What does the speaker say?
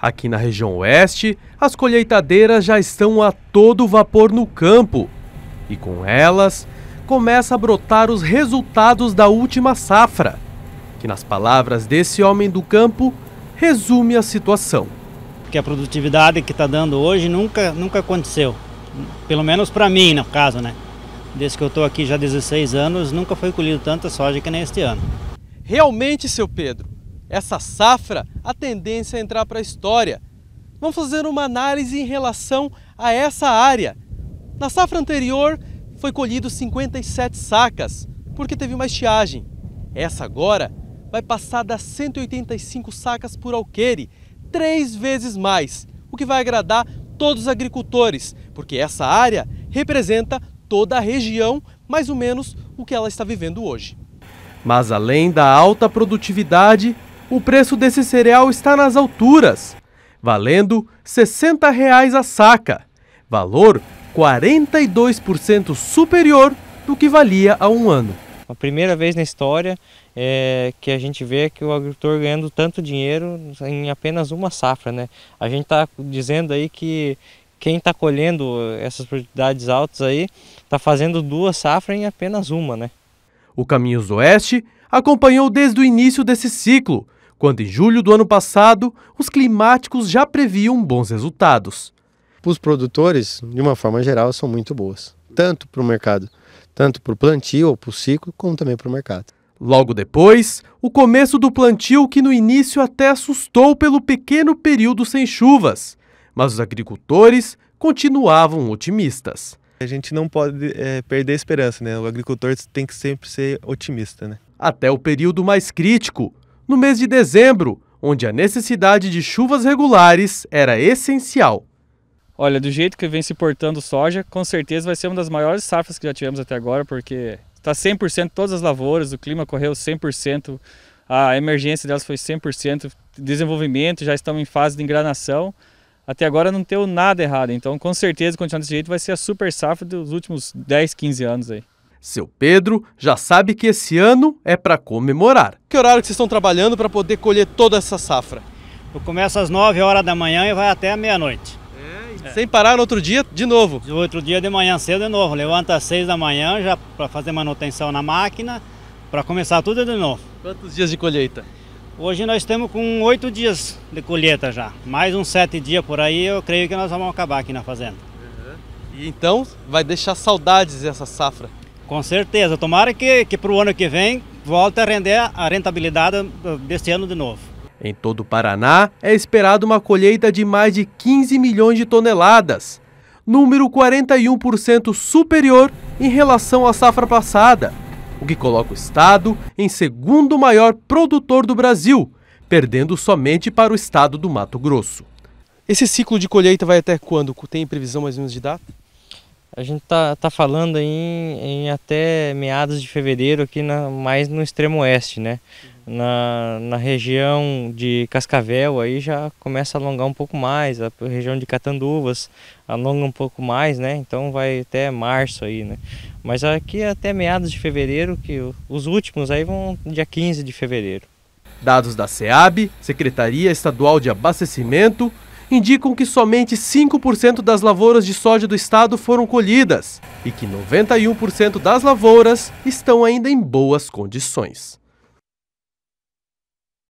Aqui na região oeste, as colheitadeiras já estão a todo vapor no campo e com elas começa a brotar os resultados da última safra, que nas palavras desse homem do campo resume a situação. Que a produtividade que está dando hoje nunca, nunca aconteceu, pelo menos para mim no caso, né? Desde que eu estou aqui já há 16 anos, nunca foi colhido tanta soja que nem este ano. Realmente, seu Pedro, essa safra, a tendência é entrar para a história. Vamos fazer uma análise em relação a essa área. Na safra anterior foi colhido 57 sacas, porque teve uma estiagem. Essa agora vai passar das 185 sacas por alqueire, três vezes mais, o que vai agradar todos os agricultores, porque essa área representa toda a região, mais ou menos o que ela está vivendo hoje. Mas além da alta produtividade, o preço desse cereal está nas alturas, valendo R$ 60 reais a saca, valor 42% superior do que valia há um ano. A primeira vez na história é, que a gente vê que o agricultor ganhando tanto dinheiro em apenas uma safra. Né? A gente está dizendo aí que quem está colhendo essas produtividades altas aí está fazendo duas safras em apenas uma. Né? O Caminhos do Oeste acompanhou desde o início desse ciclo, quando em julho do ano passado, os climáticos já previam bons resultados. Para os produtores, de uma forma geral, são muito boas, tanto para o mercado, tanto para o plantio ou para o ciclo, como também para o mercado. Logo depois, o começo do plantio que no início até assustou pelo pequeno período sem chuvas, mas os agricultores continuavam otimistas. A gente não pode é, perder a esperança, né? O agricultor tem que sempre ser otimista, né? Até o período mais crítico, no mês de dezembro, onde a necessidade de chuvas regulares era essencial. Olha, do jeito que vem se portando soja, com certeza vai ser uma das maiores safras que já tivemos até agora, porque está 100% todas as lavouras, o clima correu 100%, a emergência delas foi 100%, desenvolvimento, já estamos em fase de engranação. Até agora não deu nada errado, então com certeza continuando desse jeito vai ser a super safra dos últimos 10, 15 anos aí. Seu Pedro já sabe que esse ano é para comemorar. Que horário que vocês estão trabalhando para poder colher toda essa safra? Eu começo às 9 horas da manhã e vai até a meia-noite. É. Sem parar no outro dia de novo? No outro dia de manhã cedo de novo. Levanta às 6 da manhã já para fazer manutenção na máquina, para começar tudo de novo. Quantos dias de colheita? Hoje nós estamos com oito dias de colheita já. Mais uns sete dias por aí, eu creio que nós vamos acabar aqui na fazenda. Uhum. E então vai deixar saudades essa safra? Com certeza. Tomara que, que para o ano que vem volte a render a rentabilidade uh, deste ano de novo. Em todo o Paraná, é esperado uma colheita de mais de 15 milhões de toneladas, número 41% superior em relação à safra passada, o que coloca o estado em segundo maior produtor do Brasil, perdendo somente para o estado do Mato Grosso. Esse ciclo de colheita vai até quando? Tem previsão mais ou menos de data? A gente tá, tá falando em, em até meados de fevereiro aqui na, mais no extremo oeste, né? Uhum. Na, na região de Cascavel aí já começa a alongar um pouco mais, a região de Catanduvas alonga um pouco mais, né? Então vai até março aí, né? Mas aqui é até meados de fevereiro, que os últimos aí vão dia 15 de fevereiro. Dados da SEAB, Secretaria Estadual de Abastecimento, indicam que somente 5% das lavouras de soja do estado foram colhidas e que 91% das lavouras estão ainda em boas condições.